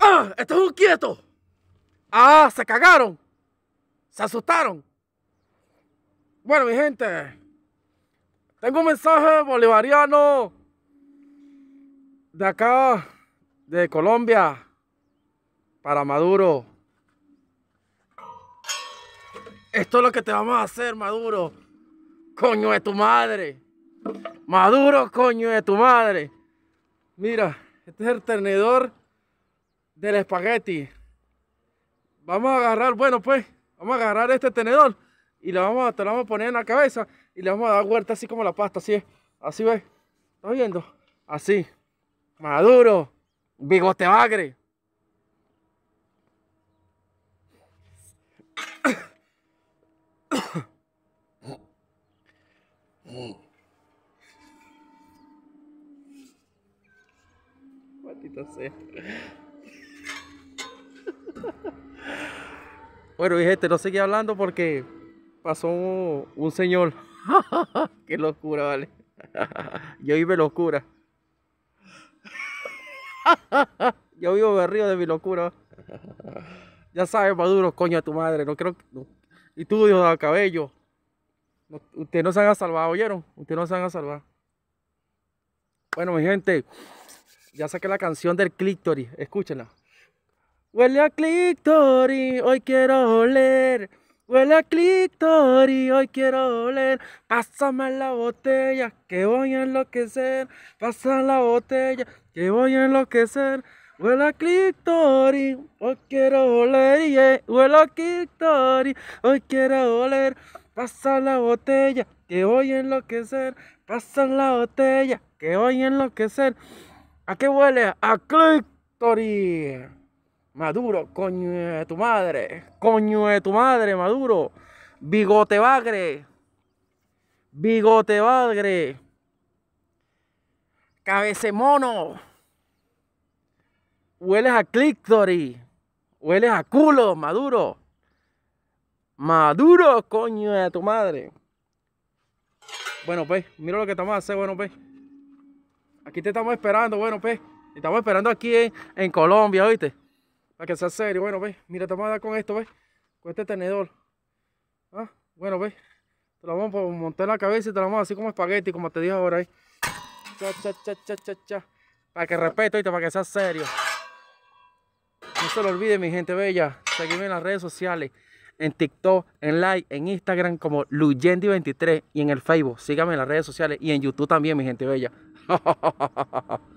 ¡Ah! un quieto! ¡Ah! ¡Se cagaron! ¡Se asustaron! Bueno, mi gente, tengo un mensaje bolivariano de acá, de Colombia, para Maduro. Esto es lo que te vamos a hacer, Maduro. Coño de tu madre. Maduro, coño de tu madre. Mira, este es el tenedor del espagueti. Vamos a agarrar, bueno pues, vamos a agarrar este tenedor y lo vamos a, te lo vamos a poner en la cabeza y le vamos a dar vuelta así como la pasta, así es, así ve ¿estás viendo? Así, maduro, bigote magre bueno, mi gente, no seguí hablando porque pasó un, señor. Qué locura, vale. Yo vive locura. Yo vivo río de mi locura. Ya sabes, Maduro, coño a tu madre. No creo. Y tú, Dios de cabello. ustedes no se han salvado, ¿oyeron? Ustedes no se han salvado. Bueno, mi gente, ya saqué la canción del Clictory. Escúchenla. Huele a Clictory, hoy quiero oler. Huele a Clictory, hoy quiero oler. Pásame la botella, que voy a enloquecer. Pasa la botella, que voy a enloquecer. Huele a Clictory, hoy quiero oler. Eh, huele a hoy quiero oler. Pasa la botella, que voy a enloquecer. Pasa la botella, que voy a enloquecer. ¿A qué huele? A Clictory. Maduro, coño de tu madre, coño de tu madre, Maduro, bigote bagre, bigote bagre, cabece mono, hueles a clictory. hueles a culo, Maduro, Maduro, coño de tu madre. Bueno, pues, mira lo que estamos haciendo, bueno, pues. Aquí te estamos esperando, bueno, pues. Te estamos esperando aquí en, en Colombia, ¿oíste? para que sea serio. Bueno, ve, mira, te vamos a dar con esto, ve, con este tenedor. ¿Ah? Bueno, ve, te lo vamos a montar en la cabeza y te lo vamos a hacer como espagueti, como te dije ahora ahí. Eh. Cha, cha, cha, cha, cha, cha. Para que respeto, para que sea serio. No se lo olvide, mi gente bella. sígueme en las redes sociales. En TikTok, en Like, en Instagram como Luyendi23 y en el Facebook. Sígueme en las redes sociales y en YouTube también, mi gente bella.